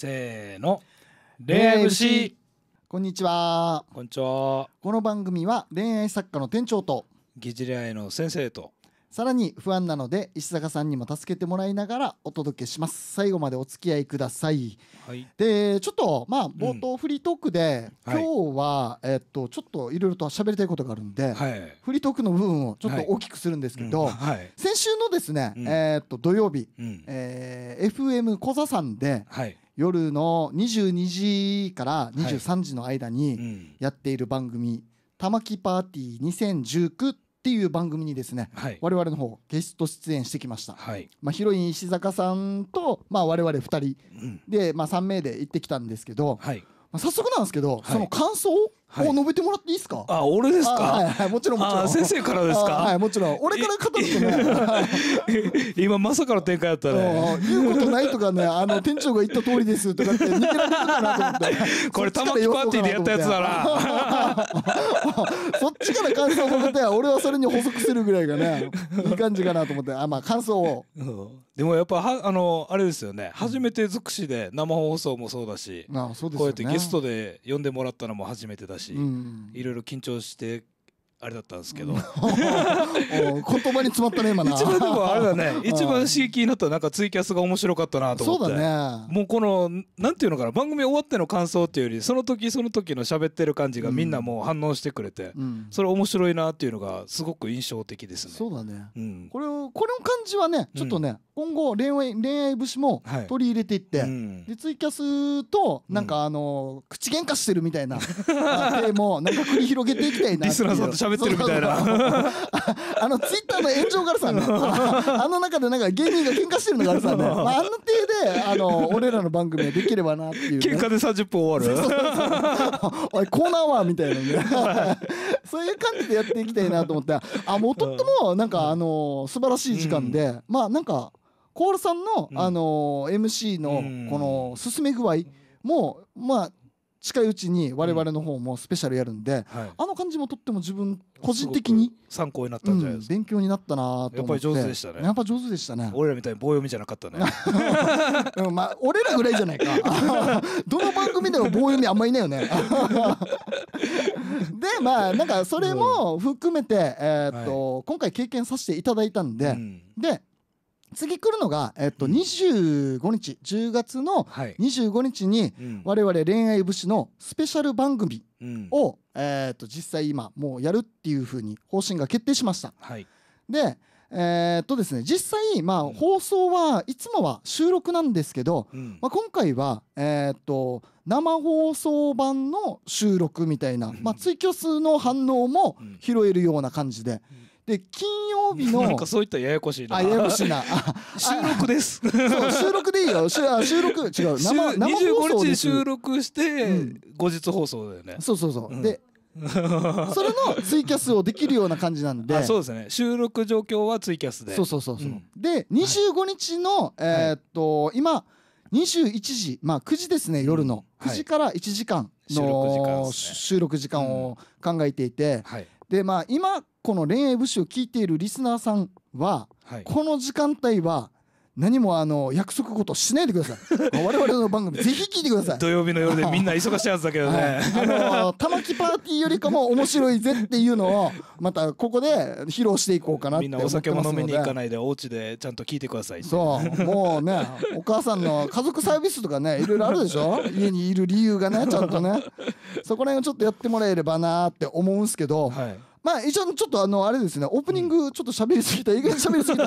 せーの恋愛節こんにちはこんにちはこの番組は恋愛作家の店長と疑似恋愛の先生とさらに不安なので石坂さんにも助けてもらいながらお届けします最後までお付き合いください、はい、でちょっとまあ冒頭フリートークで、うん今日は、えっとちょっといろいろと喋りたいことがあるんで、はい、フリートークの部分をちょっと大きくするんですけど、うん、先週のですね、うん、えー、っと土曜日、うん、えー、FM 小座さんで、はい夜の22時から23時の間にやっている番組「玉木パーティー2019」っていう番組にですね、はい、我々の方ゲスト出演してきました、はい、まあ、ヒロイン石坂さんと、まあ、我々2人で、うん、まあ、3名で行ってきたんですけど、はい、まあ、早速なんですけど、その感想をはい、お述べてもらっていいですか。あ、俺ですか。はいはい、もちろんもちろん。先生からですか。はい、もちろん。俺から語るとね。今まさかの展開だったね。言うことないとかね、あの店長が言った通りですとかって逃げられたかなと思って。これ玉木パーティーでやったやつだな。そっちから感想を述べて、俺はそれに補足するぐらいがね、いい感じかなと思って、あ、まあ感想を。でもやっぱはあのあれですよね。初めて尽くしで生放送もそうだし、ああそうですね、こうやってゲストで呼んでもらったのも初めてだし。し、いろいろ緊張してあれだったんですけど 言葉に詰まったね今な一番でもあれだね一番刺激になったなんかツイキャスが面白かったなと思ってそうだねもうこのなんていうのかな番組終わっての感想っていうよりその時その時の喋ってる感じがみんなもう反応してくれて、うん、それ面白いなっていうのがすごく印象的ですねそうだね、うん、これをこの感じはねちょっとね、うん、今後恋愛恋愛節も取り入れていって、はい、でツイキャスとなんかあの、口喧嘩してるみたいな手もなんか繰り広げていきたいなって喋ってるみたいなあのツイッターの炎上があるさんね あの中でなんか芸人が喧嘩してるのがあるさんね、まあ、あの手であの俺らの番組はできればなっていう、ね、喧嘩で三十分終わるおいコーナーはみたいなね、そういう感じでやっていきたいなと思ってあもうとってもなんかあの素晴らしい時間で、うん、まあなんかコールさんの、うん、あの MC のこの進め具合も、うん、まあ近いうちに我々の方もスペシャルやるんで、うんはい、あの感じもとっても自分個人的に参考になったんじゃないですか、うん、勉強になったなとやっぱり上手でしたねやっぱ上手でしたね俺らみたいに棒読みじゃなかったね、で も、まあ俺らぐらいじゃないか どの番組でも棒読みあんまりいないよね でまあなんかそれも含めて、えー、っと、はい、今回経験させていただいたんで、で次来るのが、えっと、25日、うん、10月の25日に、我々恋愛武士のスペシャル番組を、うん、えっと実際今もうやるっていうふうに方針が決定しました。はい、でえー、っとですね実際、まあ、放送はいつもは収録なんですけど、うん、まあ、今回は、えー、っと生放送版の収録みたいな、まあ、追挙数の反応も拾えるような感じで。で金曜日の なんかそういったややこしいなややこしいな 収録ですそう収録でいいよ収録違う生生放送で収録して、うん、後日放送だよねそうそうそう、うん、で それのツイキャスをできるような感じなんでそうですね収録状況はツイキャスでそうそうそうそう、うん、で25日の、はい、えー、っと今21時まあ9時ですね夜の、うん、9時から1時間の収録時間を考えていて、はい、でまあ今この恋愛物資を聞いているリスナーさんは、はい、この時間帯は何もあの約束事しないでください 我々の番組ぜひ聞いてください土曜日の夜でみんな忙しいはずだけどね、はい、あの玉木パーティーよりかも面白いぜっていうのをまたここで披露していこうかなってみんなお酒も飲みに行かないでお家でちゃんと聞いてくださいそうもうねお母さんの家族サービスとかねいろいろあるでしょ家にいる理由がねちゃんとねそこら辺をちょっとやってもらえればなって思うんすけど、はいまあ一応ちょっとあのあれですねオープニングちょっと喋りすぎた意外に喋りすぎた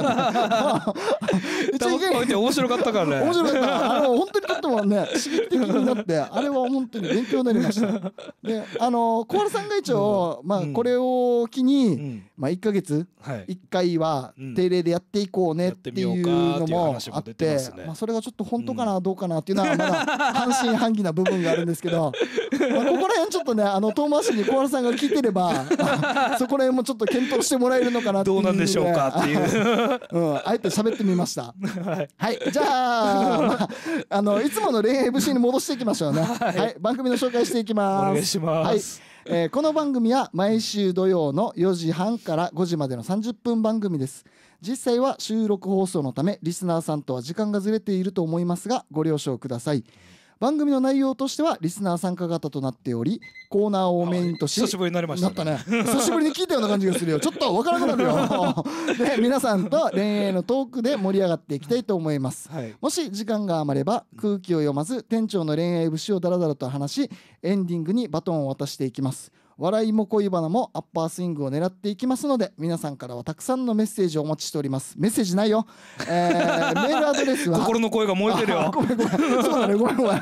一応意外面白かったからね面白かったあの本当にちょっともね刺激的になってあれは本当に勉強になりましたであの小原さんが一応、まあこれを機に、まあ1か月、1回は定例でやっていこうねっていうのもあって、まあそれがちょっと本当かな、どうかなっていうのはまだ半信半疑な部分があるんですけど、まあ、ここら辺ちょっとねあの遠回しに小原さんが聞いてれば そこら辺もちょっと検討してもらえるのかなどうなんでしょうかっていう、うん、あえて喋ってみましたはい、はい、じゃあ,、まあ、あのいつもの恋愛 FC に戻していきましょうね、はい、はい、番組の紹介していきますお願いします、はいえー、この番組は毎週土曜の4時半から5時までの30分番組です実際は収録放送のためリスナーさんとは時間がずれていると思いますがご了承ください番組の内容としてはリスナー参加型となっておりコーナーをメインとし久しぶりになりましたねね久しぶりに聞いたような感じがするよちょっとわからなくなるよ で皆さんと恋愛のトークで盛り上がっていきたいと思います、はい、もし時間が余れば空気を読まず店長の恋愛節をダラダラと話しエンディングにバトンを渡していきます笑いも恋バナもアッパースイングを狙っていきますので皆さんからはたくさんのメッセージをお待ちしておりますメッセージないよ、えー、メールアドレスは心の声が燃えてるよごめんごめんそうだねごめんごめん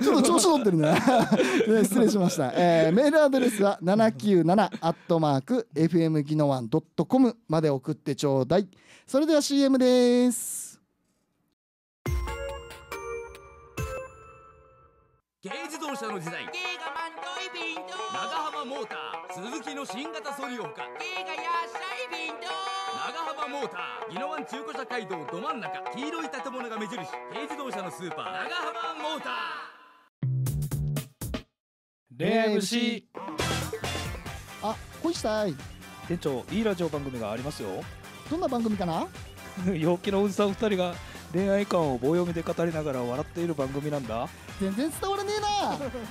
ちょっと調子乗ってるね ね失礼しました、えー、メールアドレスは797アットマーク FM ギノワン .com まで送ってちょうだいそれでは CM です軽自動車の時代新型ソリオほか映画やシャイリンと長浜モーター宜野湾中古車街道ど真ん中黄色い建物が目印軽自動車のスーパー長浜モーター恋愛節あ恋したい店長いいラジオ番組がありますよどんな番組かな 陽気のおじさん二人が恋愛観を棒読みで語りながら笑っている番組なんだ全然伝わらね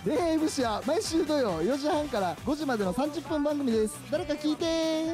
えな 恋愛武士は毎週土曜4時半から5時までの30分番組です誰か聞いて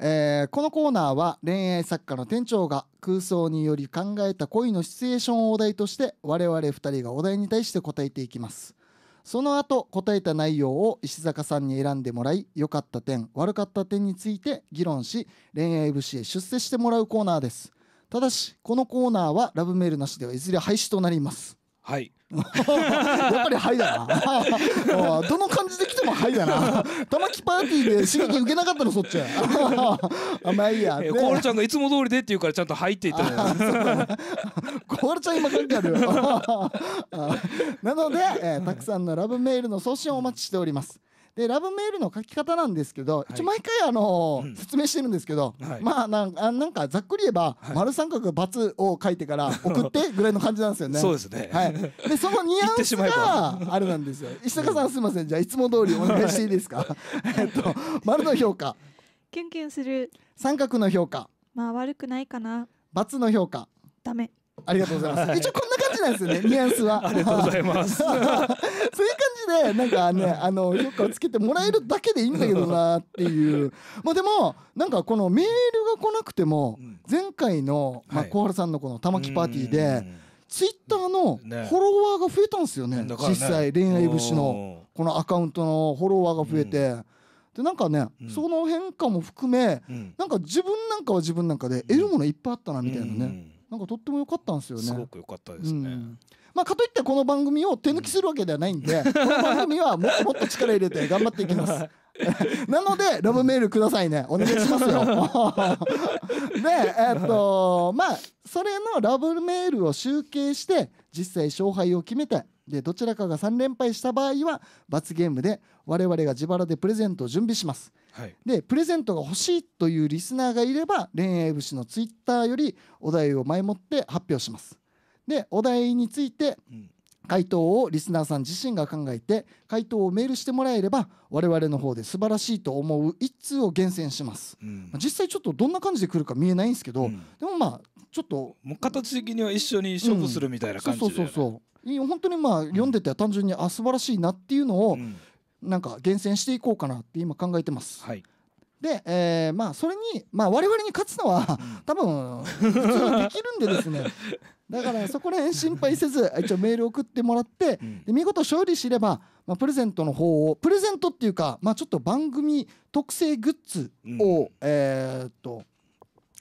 えー、このコーナーは恋愛作家の店長が空想により考えた恋のシチュエーションをお題として我々2人がお題に対して答えていきますその後答えた内容を石坂さんに選んでもらい良かった点悪かった点について議論し恋愛節へ出世してもらうコーナーですただしこのコーナーはラブメールなしではいずれ廃止となりますはい。やっぱりはいだな。どの感じで来てもはいだな。玉木パーティーで刺激受けなかったのそっちは。あまあいいや。コールちゃんがいつも通りでって言うからちゃんと入っていったの。コールちゃん今いてある。なので、えー、たくさんのラブメールの送信をお待ちしております。でラブメールの書き方なんですけど、一応毎回あの、説明してるんですけど、まあなんなんかざっくり言えば、丸三角バツを書いてから 送ってぐらいの感じなんですよね。そうですね。はい。でそのニュアンスがあれなんですよ。石坂さんすみませんじゃあいつも通りお願いしていいですか。えっと丸の評価。キュンキュンする。三角の評価。まあ悪くないかな。バツの評価。ダメ。ありがとうございます。一応こんな感じなんですよね、ニュアンスは。ありがとうございます。そ れジでなんかね あの評価をつけてもらえるだけでいいんだけどなっていう まあでもなんかこのメールが来なくても前回の、まあ、小春さんのこの玉木パーティーで、はい、ツイッターのフォロワーが増えたんですよね、ね、実際恋愛節のこのアカウントのフォロワーが増えて。うんでなんかね、うん、その変化も含め、うん、なんか自分なんかは自分なんかで得るものいっぱいあったなみたいなね、うん、なんかとっても良かったんですよね。すごく良かったですね。まあ、かといってこの番組を手抜きするわけではないんで、この番組はもっともっと力入れて頑張っていきます。なので、ラブメールくださいね。お願いしますよ。で、えー、っと、まあ、それのラブメールを集計して、実際勝敗を決めて、で、どちらかが3連敗した場合は、罰ゲームで、我々が自腹でプレゼントを準備します。はい、でプレゼントが欲しいというリスナーがいれば恋愛節のツイッターよりお題を前もって発表しますでお題について回答をリスナーさん自身が考えて回答をメールしてもらえれば我々の方で素晴らしいと思う一通を厳選します、うん、実際ちょっとどんな感じで来るか見えないんですけど、うん、でもまあちょっと形的には一緒に勝負するみたいな感じで、うん、そうそうそう本当にまあ読んでて単純にあ素晴らしいなっていうのをなんか厳選していこうかなって今考えてます、はいで、えー、まあそれに、まあ、我々に勝つのは、多分普通できるんでですね だからそこら辺心配せず 一応メール送ってもらって、で見事勝利すれば、まあ、プレゼントの方をプレゼントっていうか、まあ、ちょっと番組特製グッズを、えっと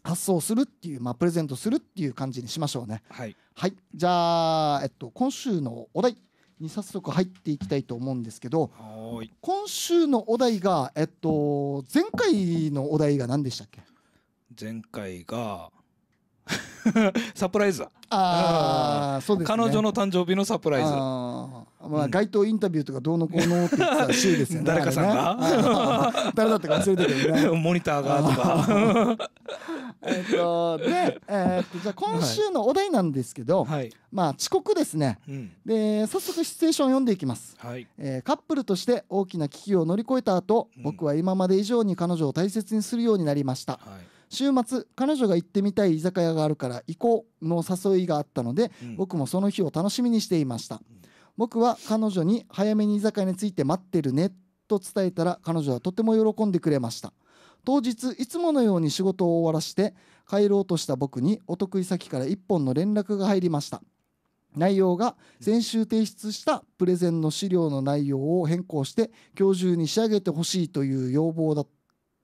発送するっていう、まあ、プレゼントするっていう感じにしましょうね。はい、はい、じゃあ、えっと、今週のお題に早速入っていきたいと思うんですけど今週のお題が、えっと、前回のお題が何でしたっけ前回が サプライズだああそうです、ね、彼女の誕生日のサプライズあまあ、街頭インタビューとかどうのこうのって言ってた週ですよね 誰かさんが、ね、誰だったか忘れてたけどねモニターがとかえっとで、えー、っとじゃあ今週のお題なんですけど、はい、まあ遅刻ですね、うん、で早速シチュエーション読んでいきます、はい、えー、カップルとして大きな危機を乗り越えた後、うん、僕は今まで以上に彼女を大切にするようになりました、はい週末彼女が行ってみたい居酒屋があるから行こうの誘いがあったので、うん、僕もその日を楽しみにしていました、うん、僕は彼女に早めに居酒屋について待ってるねと伝えたら彼女はとても喜んでくれました当日いつものように仕事を終わらして帰ろうとした僕にお得意先から1本の連絡が入りました内容が先週提出したプレゼンの資料の内容を変更して今日中に仕上げてほしいという要望だった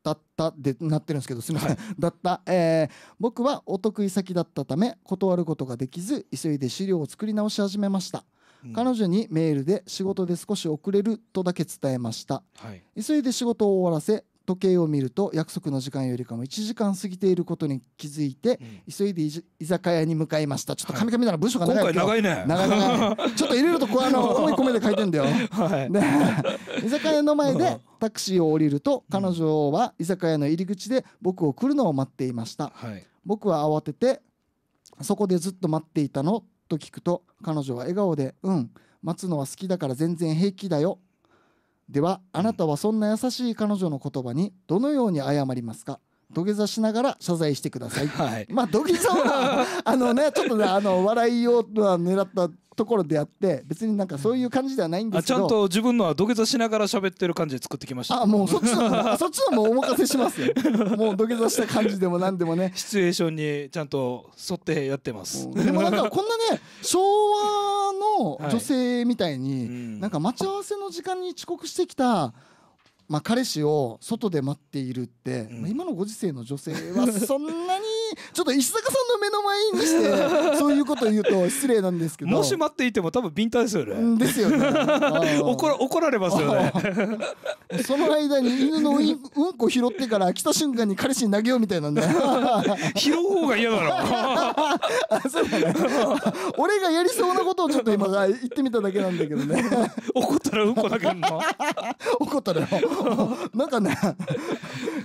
だったでなってるんですけどすみません、はい、だった、えー、僕はお得意先だったため断ることができず急いで資料を作り直し始めました、うん、彼女にメールで仕事で少し遅れるとだけ伝えました、はい、急いで仕事を終わらせ時計を見ると約束の時間よりかも1時間過ぎていることに気づいて、急いで居酒屋に向かいましたちょっとカミカミだな文章が長い、は今回長いね長い長いちょっといろいろとこうあの 思い込めで書いてんだよ、はい、居酒屋の前でタクシーを降りると彼女は居酒屋の入り口で僕を来るのを待っていました、はい、僕は慌ててそこでずっと待っていたのと聞くと彼女は笑顔で「うん待つのは好きだから全然平気だよ」ではあなたはそんな優しい彼女の言葉にどのように謝りますか土下座しながら謝罪してください、はい、まあ土下座は あのねちょっとねあの笑いを狙ったところであって別になんかそういう感じではないんですけどちゃんと自分のは土下座しながら喋ってる感じで作ってきましたあもうそっちの そっちのもうお任せしますよもう土下座した感じでも何でもねシチュエーションにちゃんと沿ってやってますでもなんかこんなね昭和女性みたいに、なんか待ち合わせの時間に遅刻してきたまあ、彼氏を外で待っているって、うん、今のご時世の女性はそんなに ちょっと石坂さんの目の前にして そういうこと言うと失礼なんですけどもし待っていても多分ビンタですよねですよね 怒ら怒られますよねその間に犬のうんこ拾ってから来た瞬間に彼氏に投げようみたいなんで拾う方が嫌だろそうだね俺がやりそうなことをちょっと今言ってみただけなんだけどね怒ったらうんこ投げるの怒ったらよ なんかね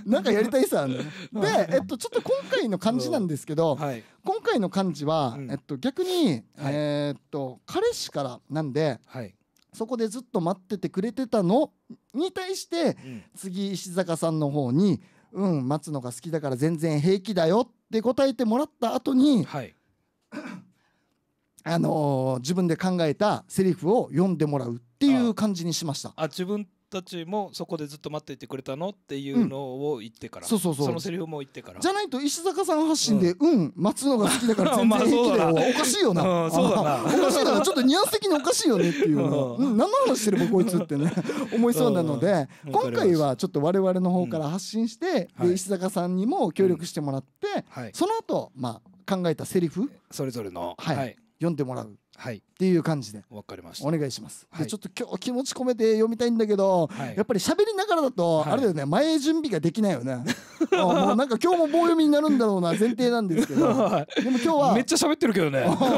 なんかやりたいさ、ね、で、えっと、ちょっと今回の感じなんですけど、はい、今回の感じは、うん、えっと、逆に、はい、えっと彼氏からなんで、はい、そこでずっと待っててくれてたのに対して、うん、次石坂さんの方に「うん待つのが好きだから全然平気だよ」って答えてもらった後に、はい、あのー、自分で考えたセリフを読んでもらうっていう感じにしました。あ自分たちもそこでずっと待っていてくれたのっていうのを言ってから、うん、そうそうそうそのセリフも言ってからじゃないと石坂さん発信で「うん、うん、待つのが好きだから 全然平気だよ」おかしいよな、うん、そうだなおかしいだろちょっとニュアンス的におかしいよねっていう うん、何の話してるもこいつってね 思いそうなので、今回はちょっと我々の方から発信して、うん、で石坂さんにも協力してもらって、はい、その後まあ考えたセリフそれぞれの、はい、はい、読んでもらうはい、っていう感じでわかりましたお願いします、はい、でちょっと今日気持ち込めて読みたいんだけど、はい、やっぱり喋りながらだと、あれだよね前準備ができないよねもうなんか今日も棒読みになるんだろうな前提なんですけど、でも今日はめっちゃ喋ってるけどね だから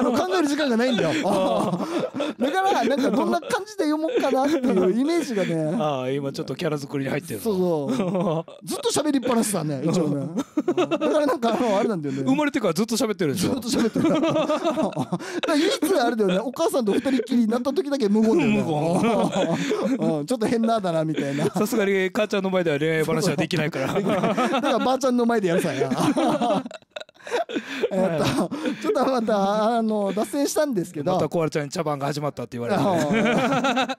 あの考える時間がないんだよ だからなんかどんな感じで読もうかなっていうイメージがね ああ今ちょっとキャラ作りに入ってるそうそうずっと喋りっぱなしだね一応ねだからなんかあのあれなんだよね生まれてからずっと喋ってるでしょずっと喋ってるだから唯一あれだよねお母さんと二人きりになった時だけ無言で、ね無言ちょっと変なだなみたいなさすがに母ちゃんの前では恋愛話はできないからだ からばあちゃんの前でやるさや えっと、ちょっとまたあの脱線したんですけどまたコアラちゃんに茶番が始まったって言われる、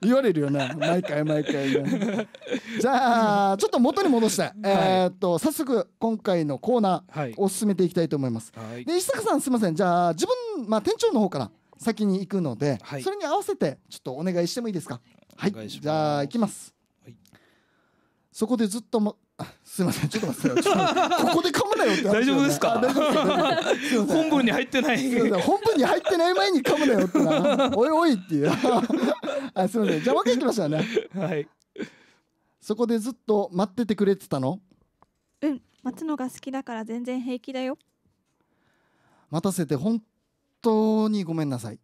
言われるよね毎回毎回、ね、じゃあちょっと元に戻して、はい、えっと早速今回のコーナーを進めていきたいと思います、はい、で石坂さんすいませんじゃあ自分、まあ、店長の方から先に行くので、はい、それに合わせてちょっとお願いしてもいいですかはいじゃあ行きますそこでずっともすみませんちょっと待って ここで噛むなよって、ね、大丈夫ですか本文に入ってない本文に入ってない前に噛むなよってなおいおいっていうあすみません邪魔分けてきましたねはいそこでずっと待っててくれてたのうん待つのが好きだから全然平気だよ待たせて本当にごめんなさい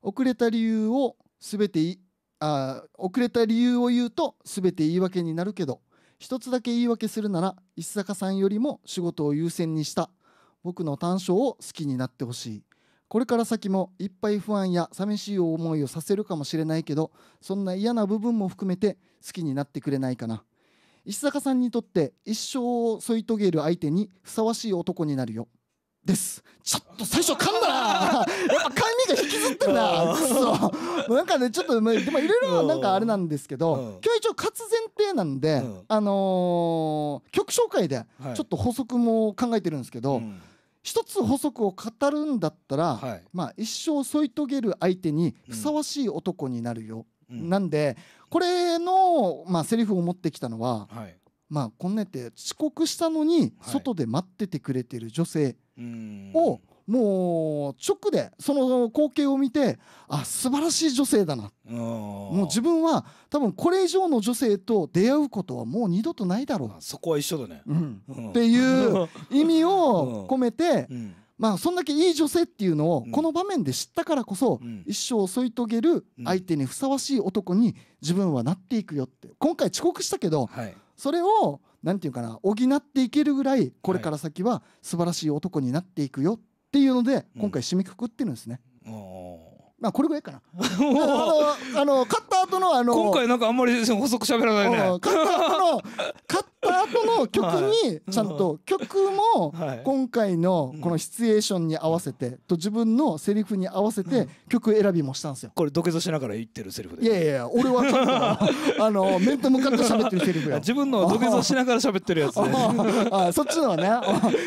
遅れた理由をすべてあ遅れた理由を言うと全て言い訳になるけど一つだけ言い訳するなら石坂さんよりも仕事を優先にした僕の短所を好きになってほしいこれから先もいっぱい不安や寂しい思いをさせるかもしれないけどそんな嫌な部分も含めて好きになってくれないかな石坂さんにとって一生を添い遂げる相手にふさわしい男になるよですちょっと最初噛んだな やっぱ髪が引きずってんなくう。なんかねちょっとまあでもいろいろなんかあれなんですけど、今日一応活前提なんで、あの曲紹介でちょっと補足も考えてるんですけど、一つ補足を語るんだったら、まあ一生添い遂げる相手にふさわしい男になるよ、なんでこれのまあセリフを持ってきたのは、まあ、こんなって遅刻したのに外で待っててくれてる女性をもう直でその光景を見てあ素晴らしい女性だなもう自分は多分これ以上の女性と出会うことはもう二度とないだろうそこは一緒だね、うんうん、っていう 意味を込めて、うん、まあそんだけいい女性っていうのをこの場面で知ったからこそ、一生添い遂げる相手にふさわしい男に自分はなっていくよって今回遅刻したけど、はい、それを何て言うかな補っていけるぐらいこれから先は素晴らしい男になっていくよっていうので今回締めくくってるんですね。まあこれぐらいかな。あのあの買った後のあの今回なんかあんまり細く喋らないね。買った後の買った後の曲にちゃんと曲も今回のこのシチュエーションに合わせてと自分のセリフに合わせて曲選びもしたんですよこれ土下座しながら言ってるセリフでいやいや俺はちょっとあの面と向かって喋ってるセリフや自分の土下座しながら喋ってるやつ、ね、あそっちのはね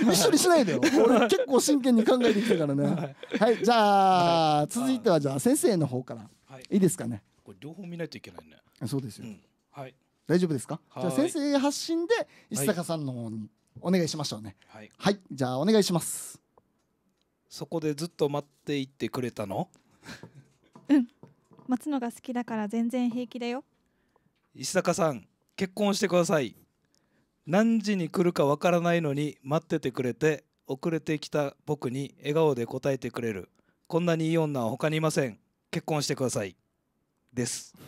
一緒にしないでよ俺結構真剣に考えてきたからね、はい、はい、じゃあ続いてはじゃあ先生の方から、はい、いいですかねこれ両方見ないといけないねそうですよ、うん、はい大丈夫ですかじゃあ先生発信で石坂さんの方にお願いしましょうねはい、はい、じゃあお願いしますそこでずっと待っていてくれたのうん待つのが好きだから全然平気だよ石坂さん結婚してください何時に来るかわからないのに待っててくれて遅れてきた僕に笑顔で答えてくれるこんなにいい女は他にいません結婚してくださいです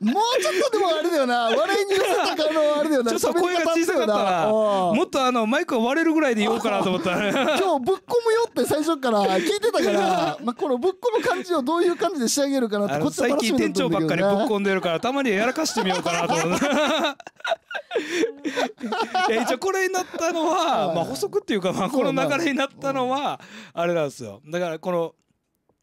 もうちょっとでもあれだよな笑いに寄せたあれだよなちょっと声が小さかったらもっとあのマイクが割れるぐらいで言おうかなと思った今日ぶっ込むよって最初から聞いてたから、まあ、このぶっ込む感じをどういう感じで仕上げるかなってこっち最近店長ばっかりぶっ込んでるからたまにやらかしてみようかなと思った。一応これになったのは、まあ、補足っていうか、まあ、この流れになったのはあれなんですよだからこの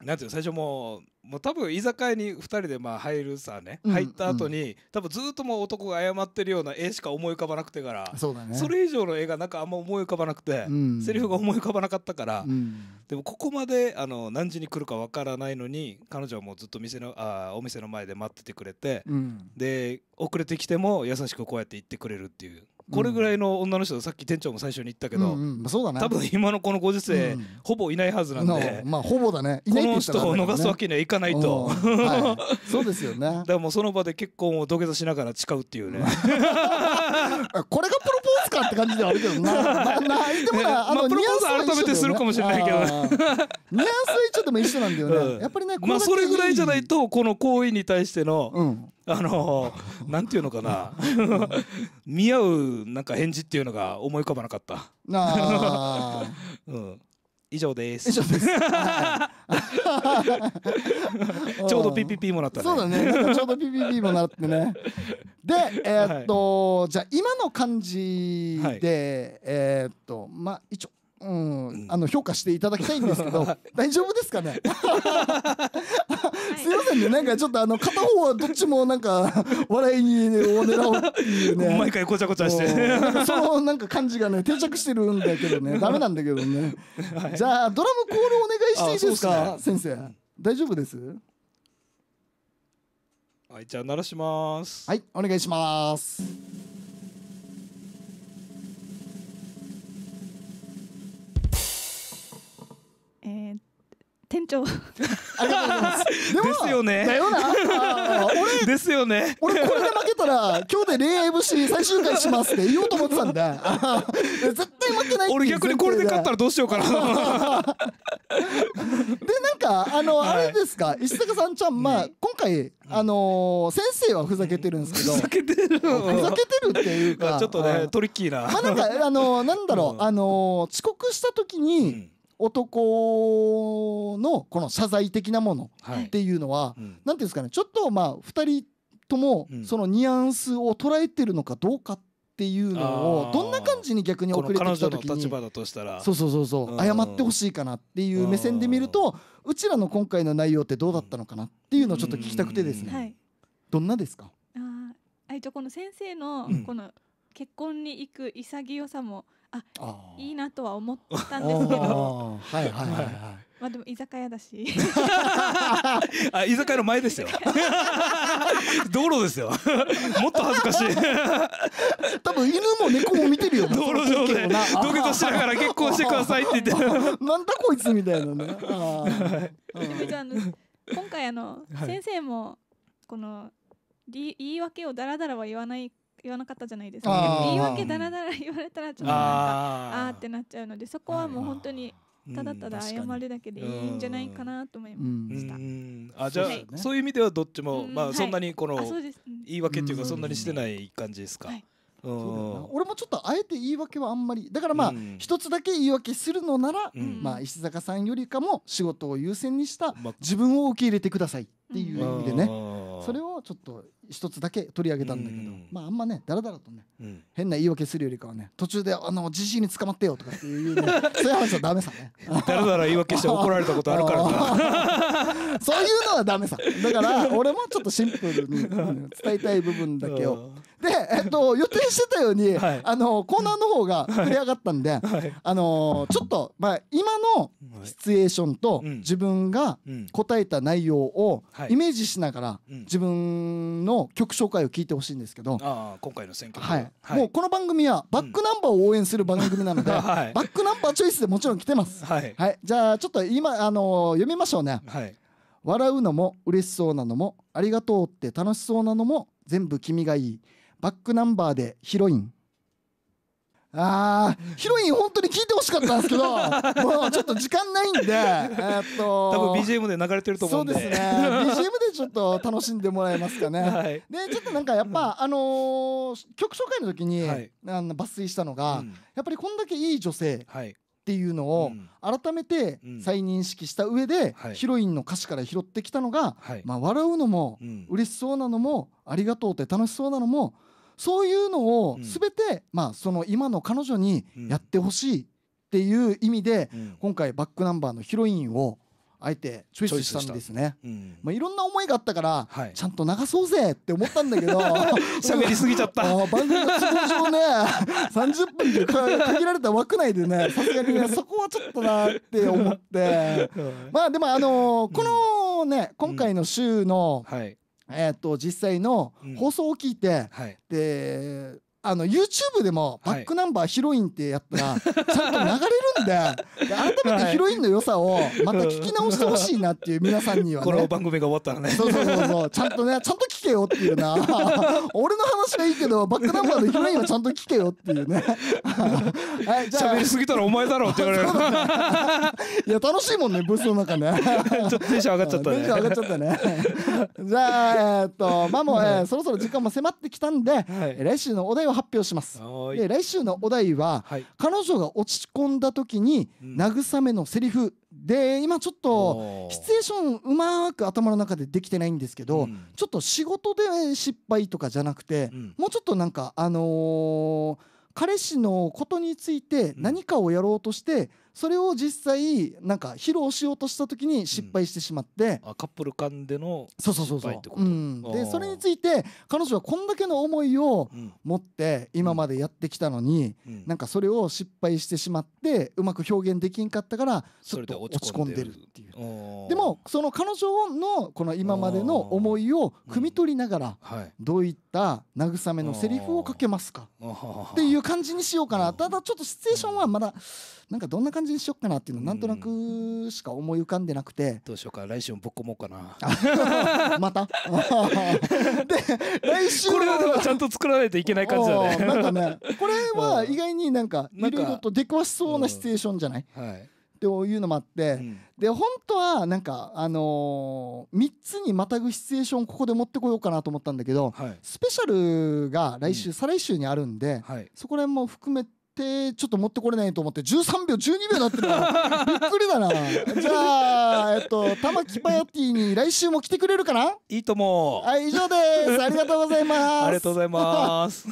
なんていう最初もうもう多分居酒屋に2人でまあ入るさね、うん、入った後に、うん、多分ずっともう男が謝ってるような絵しか思い浮かばなくてから、ね、それ以上の絵がなんかあんま思い浮かばなくて、うん、セリフが思い浮かばなかったから、うん、でもここまであの何時に来るかわからないのに彼女はもうずっと店のあお店の前で待っててくれて、で遅れてきても優しくこうやって行ってくれるっていうこれぐらいの女の人さっき店長も最初に言ったけど、うんうん、そうだね多分今のこのご時世、うん、ほぼいないはずなんで、まあほぼだね、この人を逃すわけにはいかないと、はい、そうですよね だからもうその場で結婚を土下座しながら誓うっていうね これがプロポーズかって感じではあるけどな、まあ、なでもな、ね、あの、まあ、プロポーズ改めてするかもしれないけど、ね、ニュアンスはちょっと一緒なんだよね、やっぱりねまあそれぐらいじゃないとこの行為に対しての、うんあのなんていうのかな 見合うなんか返事っていうのが思い浮かばなかった。あ うん以上です。以上です。ちょうど PPP もらったね。そうだね。ちょうど PPP もらってね。で、えー、っと、はい、じゃあ今の感じで、はい、えー、っとまあ一応うん、うん、あの評価していただきたいんですけど 大丈夫ですかね すいませんねなんかちょっとあの片方はどっちもなんか笑いに、ね、を狙おうっていうね毎回こちゃこちゃしてそのなんか感じがね定着してるんだけどねダメなんだけどね、はい、じゃあドラムコールお願いしていいですか、先生大丈夫ですはいじゃあ鳴らしますはいお願いします店長 ですよねだよな俺ですよね俺これで負けたら今日で恋愛 MC 最終回しますって言おうと思ってたんだ 絶対負けない俺逆にこれで勝ったらどうしようかな でなんかあのあれですか、石坂さんちゃんまあ、今回あの先生はふざけてるんですけどふざけてるふざけてるっていうかちょっとねトリッキーなまあなんかあのなんだろう、あの遅刻した時に、男のこの謝罪的なものっていうのは何、はい、ていうんですかねちょっとまあ2人ともそのニュアンスを捉えてるのかどうかっていうのをどんな感じに逆に遅れてきた時にそうそうそうそう謝ってほしいかなっていう目線で見るとうちらの今回の内容ってどうだったのかなっていうのをちょっと聞きたくてですねどんなですかあこの先生のこの、結婚に行く潔さもああいいなとは思ったんですけどはいはいはいはいまあでも居酒屋だし あ居酒屋の前ですよ 道路ですよもっと恥ずかしい多分犬も猫も見てるよ道路上で土下座しながら結婚してくださいって言って なんだこいつみたいなねでも今回あの、先生もこの言い訳をだらだらは言わない言わなかったじゃないですか言い訳だらだら言われたらちょっとなんかああってなっちゃうのでそこはもう本当にただただ謝るだけでいいんじゃないかなと思いました。あじゃあ、そういう意味ではどっちも、まあ、そんなにこの、はい、言い訳っていうかそんなにしてない感じですか。はい俺もちょっとあえて言い訳はあんまりだからまあ一、つだけ言い訳するのなら、まあ、石坂さんよりかも仕事を優先にした自分を受け入れてくださいっていう意味でね、それをちょっと一つだけ取り上げたんだけど、まああんまねだらだらとね、変な言い訳するよりかはね途中であのじじいに捕まってよとかっていう そういう話はダメさねだらだら言い訳して怒られたことあるから そういうのはダメさだから俺もちょっとシンプルに伝えたい部分だけをで、えっと、予定してたように、あのコーナーの方が盛り上がったんで、あのちょっと、まあ、今のシチュエーションと自分が答えた内容をイメージしながら自分の曲紹介を聞いてほしいんですけどあ今回の選挙、はいはい、もうこの番組はバックナンバーを応援する番組なので、はい、バックナンバーチョイスでもちろん来てます、はい、はい、じゃあちょっと今、あのー、読みましょうね、笑うのも嬉しそうなのもありがとうって楽しそうなのも全部君がいいバックナンバーでヒロインあヒロイン本当に聞いてほしかったんですけど もうちょっと時間ないんでえっと多分 BGM で流れてると思うんでそうですね BGM でちょっと楽しんでもらえますかね、はい、でちょっとなんかやっぱ、あのー、曲紹介の時に、はい、あの抜粋したのが、うん、やっぱりこんだけいい女性、はいっていうのを改めて再認識した上でヒロインの歌詞から拾ってきたのが、まあ、笑うのも嬉しそうなのもありがとうって楽しそうなのもそういうのを全て、まあ、その今の彼女にやってほしいっていう意味で、今回バックナンバーのヒロインをあえてチョイスしたんですね、うん、まあ、いろんな思いがあったから、はい、ちゃんと流そうぜって思ったんだけど 喋りすぎちゃった番組の都合上ね30 分で限られた枠内でねさすがにねそこはちょっとなって思って、まあでもあのー、このね、うん、今回の週の、うんはいえー、と実際の放送を聞いて、うんはい、であの YouTube でもバックナンバーヒロインってやったらちゃんと流れるんで改めてヒロインの良さをまた聞き直してほしいなっていう皆さんには この番組が終わったらねそうそうそうそうちゃんとねちゃんと聞けよっていうな 俺の話はいいけどバックナンバーのヒロインはちゃんと聞けよっていうね ゃ喋りすぎたらお前だろって言われる、いや楽しいもんねブースの中ねちょっとテンション上がっちゃったねテンション上がっちゃったねじゃあえっとまあもう、えそろそろ時間も迫ってきたんで、はい、来週のお題はを発表しますで来週のお題は、はい、彼女が落ち込んだ時に慰めのセリフで今ちょっとシチュエーションうまく頭の中でできてないんですけど、うん、ちょっと仕事で失敗とかじゃなくて、うん、もうちょっとなんかあのー、彼氏のことについて何かをやろうとして、それを実際なんか披露しようとした時に失敗してしまって、うん、カップル間でのそうそうそうそう、でそれについて彼女はこんだけの思いを持って今までやってきたのに、うん、なんかそれを失敗してしまってうまく表現できんかったからちょっと落ち込んでるっていうでもその彼女のこの今までの思いを汲み取りながら、どういった慰めのセリフをかけますかっていう感じにしようかなただちょっとシチュエーションはまだなんかどんな感じ感じにしよっかなっていうのなんとなくしか思い浮かんでなくてどうしようか来週もぶっこもうかな また で来週これはでもちゃんと作らないといけない感じだねなんかねこれは意外になんかいろいろと出くわしそうなシチュエーションじゃない、うん、はいっていうのもあって、うん、で本当はなんかあのー、3つにまたぐシチュエーションここで持ってこようかなと思ったんだけど、はい、スペシャルが来週、うん、再来週にあるんで、はい、そこら辺も含め手ちょっと持ってこれないと思って13秒12秒なってる びっくりだなじゃあえっと玉木パヤティに来週も来てくれるかないいと思うはい以上ですありがとうございます ありがとうございます